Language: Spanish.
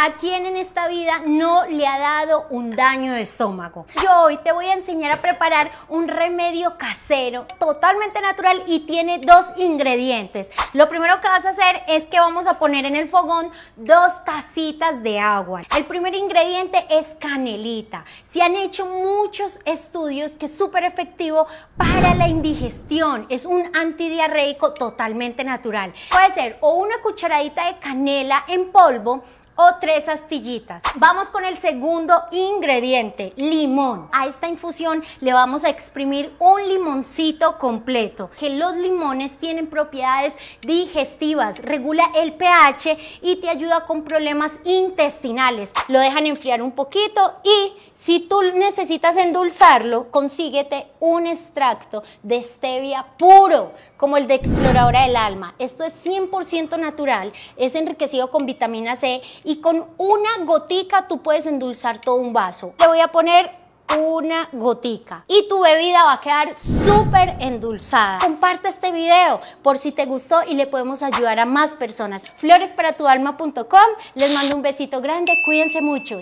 ¿A quién en esta vida no le ha dado un daño de estómago? Yo hoy te voy a enseñar a preparar un remedio casero, totalmente natural y tiene dos ingredientes. Lo primero que vas a hacer es que vamos a poner en el fogón dos tacitas de agua. El primer ingrediente es canelita. Se han hecho muchos estudios que es súper efectivo para la indigestión. Es un antidiarreico totalmente natural. Puede ser o una cucharadita de canela en polvo o tres astillitas. Vamos con el segundo ingrediente, limón. A esta infusión le vamos a exprimir un limoncito completo, que los limones tienen propiedades digestivas, regula el pH y te ayuda con problemas intestinales. Lo dejan enfriar un poquito y si tú necesitas endulzarlo, consíguete un extracto de stevia puro, como el de Exploradora del Alma. Esto es 100% natural, es enriquecido con vitamina C y con una gotica tú puedes endulzar todo un vaso. Le voy a poner una gotica y tu bebida va a quedar súper endulzada. Comparte este video por si te gustó y le podemos ayudar a más personas. Floresparatualma.com, les mando un besito grande, cuídense mucho.